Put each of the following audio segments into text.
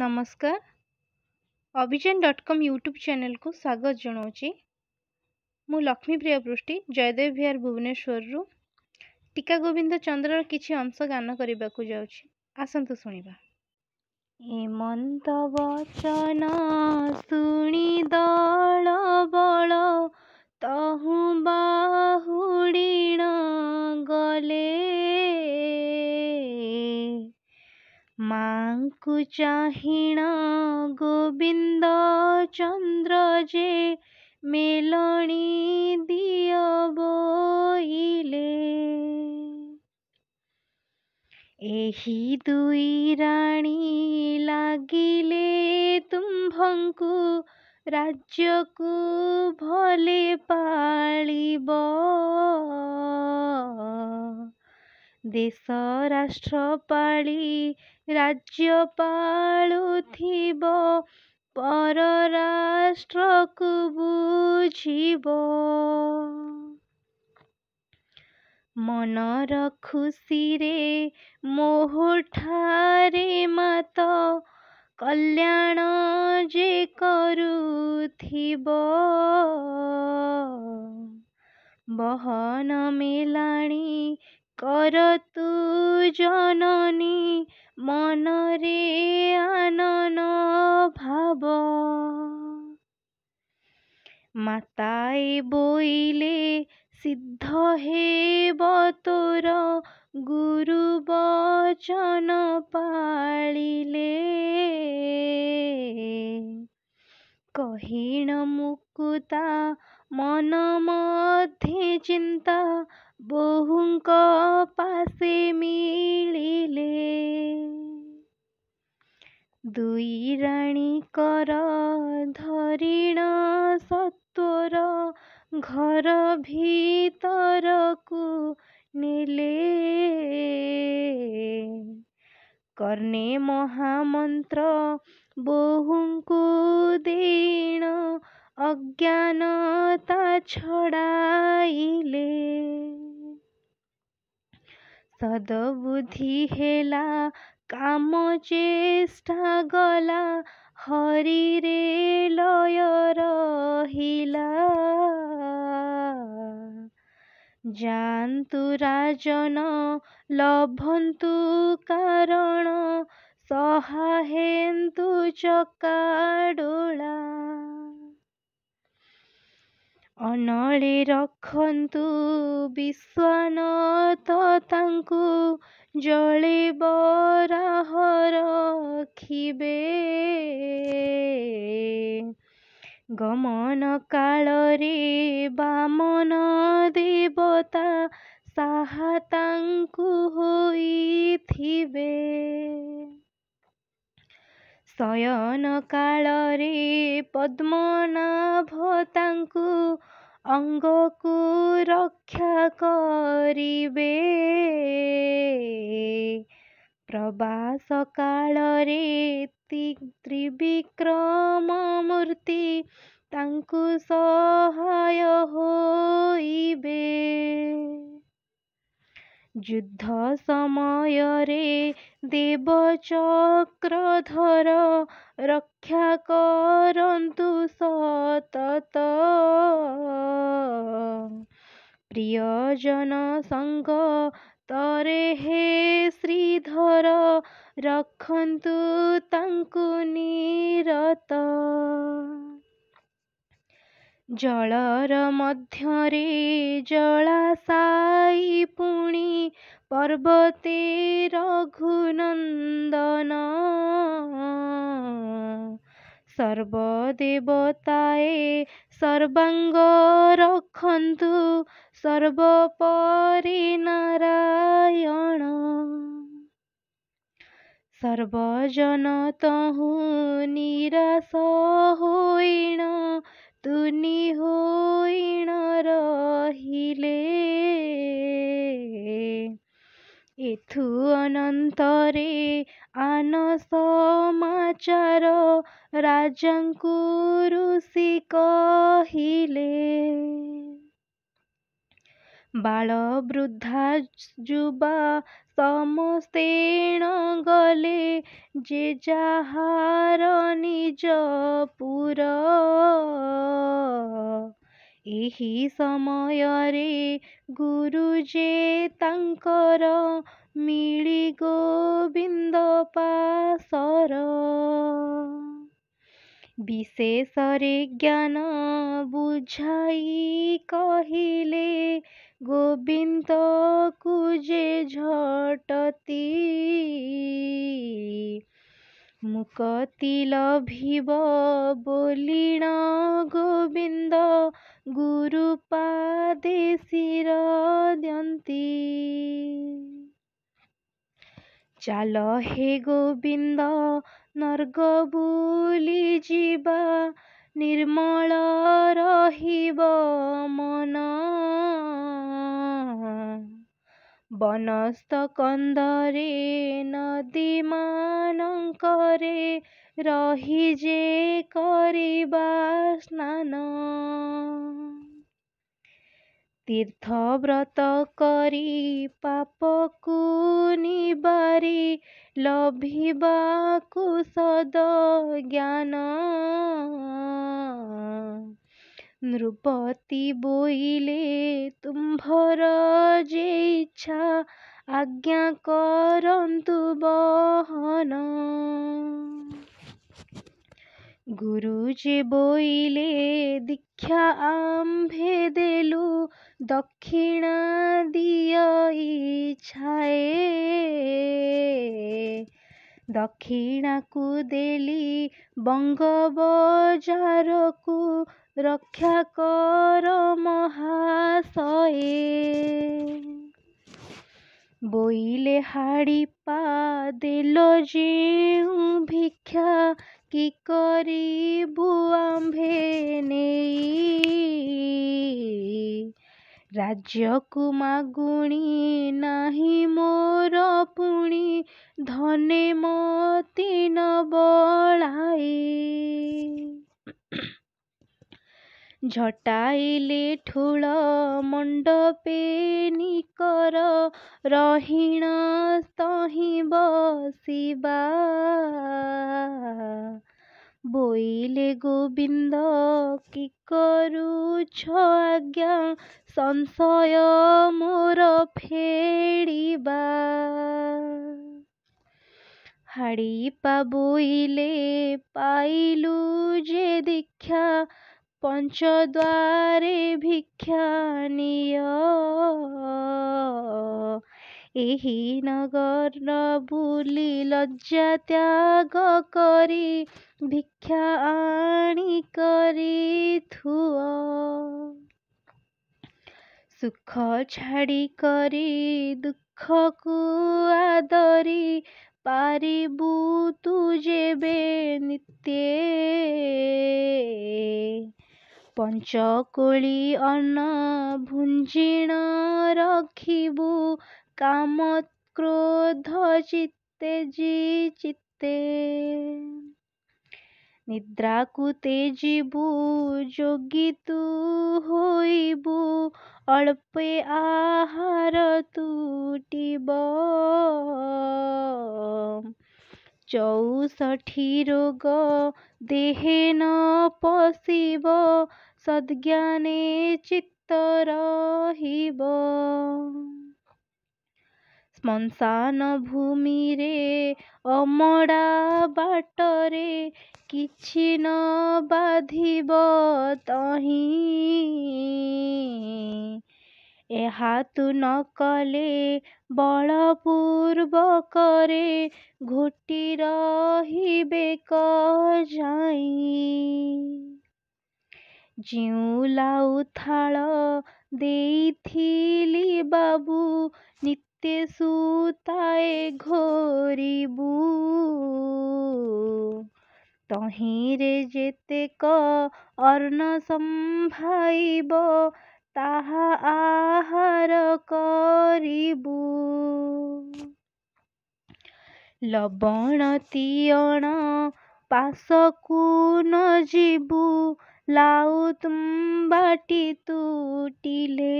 ନମସ୍କାର ଅଭିଯାନ dot com YouTube ଚ୍ୟାନେଲ୍କୁ ସ୍ୱାଗତ ଜଣାଉଛି ମୁଁ ଲକ୍ଷ୍ମୀପ୍ରିୟା ପୃଷ୍ଟି ଜୟଦେବ ବିହାର ଭୁବନେଶ୍ୱରରୁ ଟିକା ଗୋବିନ୍ଦ ଚନ୍ଦ୍ରର କିଛି ଅଂଶ ଗାନ କରିବାକୁ ଯାଉଛି ଆସନ୍ତୁ ଶୁଣିବା ଏମନ୍ତ ବଚନ ଶୁଣି ଦଳ কাহু চাহিণা ଗୋବିନ୍ଦ ଚନ୍ଦ୍ର ଯେ ମେଲଣୀ দিয় বইলে ଏହି ଦୁଇ ରାଣୀ ଲାଗିଲେ ତୁମ୍ଭଙ୍କୁ ରାଜ୍ୟକୁ ଭଲେ ପାଳିବ ଦେଶ ରାଷ୍ଟ୍ର ପାଳି ରାଜ୍ୟ ପାଳୁଥିବ ପରରାଷ୍ଟ୍ରକୁ ବୁଝିବ ମନର ଖୁସିରେ ମୋହଠାରେ ମାତ କଲ୍ୟାଣ ଯେ କରୁଥିବ ବହନ ମେଲାଣି কর তু জননী মনরে আনন ভাব মাতাই বইলে সিদ্ধ হেব তোর গুরু বচন পালিলে কহিণ মুকুতা মন মধ্যে চিন্তা বহুঙ্ক পাশে ମିଳିଲେ ଦୁଇ ରାଣୀଙ୍କର ଧରିଣ ସତ୍ୱର ଘର ଭିତରକୁ ନେଲେ କର୍ଣ୍ଣେ ମହାମନ୍ତ୍ର ବୋହୂଙ୍କୁ ଦେଣ ଅଜ୍ଞାନତା ଛଡ଼ାଇଲେ ସଦବୁଦ୍ଧି ହେଲା କାମ ଚେଷ୍ଟା ଗଲା ହରିରେ ଲୟ ରହିଲା ଯାଆନ୍ତୁ ରାଜନ ଲଭନ୍ତୁ କାରଣ ସହା ହେନ୍ତୁ ଚକାଡୋଳା ଅନଳେ ରଖନ୍ତୁ ବିଶ୍ୱନାଥ ତାଙ୍କୁ ଜଳେ ବରାହ ରଖିବେ ଗମନ କାଳରେ ବାମନ ଦେବତା ସାହା ତାଙ୍କୁ ହୋଇଥିବେ ଶୟନ କାଳରେ ପଦ୍ମନାଭ ତାଙ୍କୁ ଅଙ୍ଗକୁ ରକ୍ଷା କରିବେ ପ୍ରବାସ କାଳରେ ତ୍ରିବିକ୍ରମ ମୂର୍ତ୍ତି ତାଙ୍କୁ ସହାୟ ହୋଇବେ युद्ध ସମୟରେ ଦେବଚକ୍ରଧର ରକ୍ଷା କରନ୍ତୁ ସତତ ପ୍ରିୟଜନ ସଙ୍ଗତରେ ହେ ଶ୍ରୀଧର ରଖନ୍ତୁ ତାଙ୍କୁ ନିରତ ଜଳର ମଧ୍ୟରେ ଜଳାଶାଇ ପୁଣି ପର୍ବତେ ରଘୁନନ୍ଦନ ସର୍ବଦେବତାଏ ସର୍ବାଙ୍ଗ ରଖନ୍ତୁ ସର୍ବପରି ନାରାୟଣ ସର୍ବଜନ ତ ନିରାଶ ହୋଇଣ ତୁନି ହୋଇଣ ରହିଲେ ଏଥୁ ଅନନ୍ତରେ ଆନ ସମାଚାର ରାଜାଙ୍କୁ ଋଷି କହିଲେ ବାଳ ବୃଦ୍ଧା ଯୁବା ସମସ୍ତେଣ ଗଲେ ଯେ ଯାହାର ନିଜ ପୁର। ଏହି ସମୟରେ ଗୁରୁ ଯେ ତାଙ୍କର ମିଳି ଗୋବିନ୍ଦ ପାସର ବିଶେଷରେ ଜ୍ଞାନ ବୁଝାଇ କହିଲେ গোবিন্দ কুজে ঝটতি মুকতি লভিব বলিণ গোবিন্দ গুরুপাদে শির দিয়ন্তি ଚାଲ ହେ ଗୋବିନ୍ଦ ନର୍ଗ ବୁଲି ଯିବା ନିର୍ମଳ ରହିବ ବନସ୍ତ କନ୍ଦରେ ନଦୀମାନଙ୍କରେ ରହି ଯେ କରିବା ସ୍ନାନ ତୀର୍ଥ ବ୍ରତ କରି ପାପକୁ ନିବାରି ଲଭିବାକୁ ସଦ ଜ୍ଞାନ নৃপতি বইলে তুম্ভର ଯେ ଇଚ୍ଛା ଆଜ୍ଞା କରନ୍ତୁ ବହନ ଗୁରୁଜୀ ବୋଇଲେ ଦୀକ୍ଷା ଆମ୍ଭେ ଦେଲୁ ଦକ୍ଷିଣା ଦିଅ ଇଚ୍ଛାଏ ଦକ୍ଷିଣାକୁ ଦେଲି ବଙ୍ଗ ବଜାରକୁ ৰক্ষা কৰ মহাশয়ে বইলে শাৰী পাদেল যেওঁ ভিক্ষা কি কৰি আম্ভে নেই ৰাজ্যকু মাগুণী নাহি মোৰ পুণি ধনে মতি নবলাই ঝটাইলে ঠুল মণ্ডপে নিকর রহিণ তহি বসিবা বইলে গোবিন্দ কি করুছ আজ্ঞা সংশয় মোর ফেড়িবা হাড়ি পাবইলে পাইলু যে দীক্ষা পঞ্চদ্বারে ভিক্ষানীয় ଏହି ନଗର ବୁଲି ଲଜ୍ଜା ତ୍ୟାଗ କରି ଭିକ୍ଷା ଆଣି କରିଥୁଅ ସୁଖ ଛାଡ଼ି କରି ଦୁଃଖକୁ ଆଦରି ପାରିବୁ ତୁ ଯେବେ ନିତ୍ୟେ ପଞ୍ଚକୋଳି ଅନ୍ନ ଭୁଞ୍ଜିଣ ରଖିବୁ କାମ କ୍ରୋଧ ଚିତ୍ତେ ଚିତ୍ତେ ନିଦ୍ରାକୁ ତେଜିବୁ ଯୋଗୀ ତୁ ହୋଇବୁ ଅଳ୍ପେ ଆହାର ତୁଟିବ ଚଉଷଠି ରୋଗ ଦେହେ ନ ପଶିବ ସଦ୍ଜ୍ଞାନେ ଚିତ୍ତ ରହିବ ଶ୍ମଶାନ ଭୂମିରେ ଅମଡ଼ା ବାଟରେ କିଛି ନ ବାଧିବ ତହିଁ ଏହାତୁ ନକଲେ ବଳପୂର୍ବକରେ ଘୋଟି ରହିବେ କଜାଇ ଯେଉଁ ଲାଉଥାଳ ଦେଇଥିଲି ବାବୁ ନିତ୍ୟ ସୂତାଏ ଘୋରିବୁ ତହିଁରେ ଯେତେକ ଅର୍ଣ୍ଣ ସମ୍ଭାଇବ ତାହା কৰিবো লৱণ তিয়ণ পাছকু নযিবো লাউ তুম্বাটি তুটিলে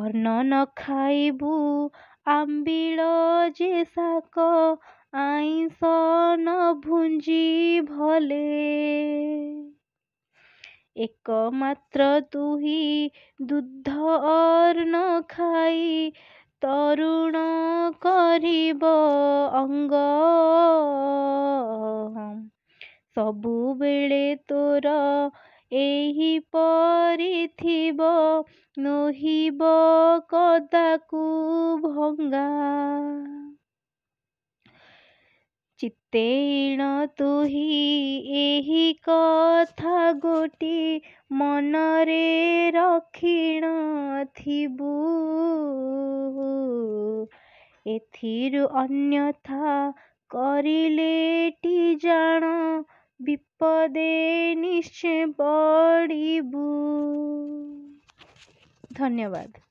অৰ্ণন খাইবু আম্বিল যে চাক আইচ নভুঞ্জি ভলে ଏକ ମାତ୍ର ତୁହି ଦୁଧ ଅର୍ଣ୍ଣ ଖାଇ ତରୁଣ କରିବ ଅଙ୍ଗ ସବୁବେଳେ ତୋର ଏହିପରି ଥିବ ନହିବ କଦାକୁ ଭଙ୍ଗା ଚିତ୍ତେଇଣ ତୁହି ଏହି କଥା ଗୋଟି ମନରେ ରଖିଣ ଥିବୁ ଏଥିରୁ ଅନ୍ୟଥା କରିଲେଟି ଜାଣ ବିପଦେ ନିଶ୍ଚୟ ପଡ଼ିବୁ ଧନ୍ୟବାଦ